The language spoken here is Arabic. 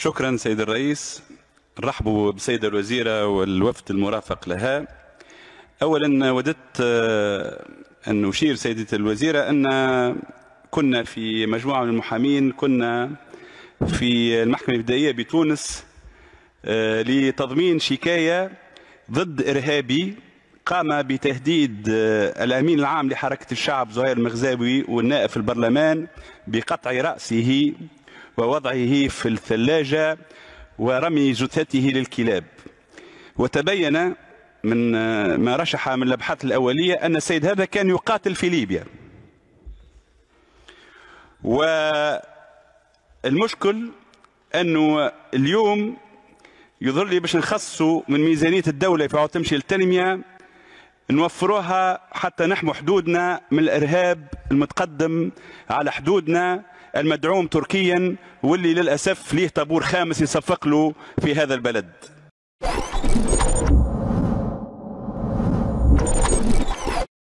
شكرا سيد الرئيس رحبوا بسيدة الوزيرة والوفد المرافق لها أولا وددت آه، أن أشير سيدة الوزيرة أن كنا في مجموعة من المحامين كنا في المحكمة الإبدائية بتونس آه، لتضمين شكاية ضد إرهابي قام بتهديد آه، الأمين العام لحركة الشعب زهير المغزاوي والنائب في البرلمان بقطع رأسه ووضعه في الثلاجة ورمي جثته للكلاب وتبين من ما رشح من الأبحاث الأولية أن السيد هذا كان يقاتل في ليبيا والمشكل أنه اليوم يظهر لي باش نخصوا من ميزانية الدولة في تمشي للتنمية نوفروها حتى نحمو حدودنا من الارهاب المتقدم على حدودنا المدعوم تركيا واللي للاسف ليه طابور خامس يصفق له في هذا البلد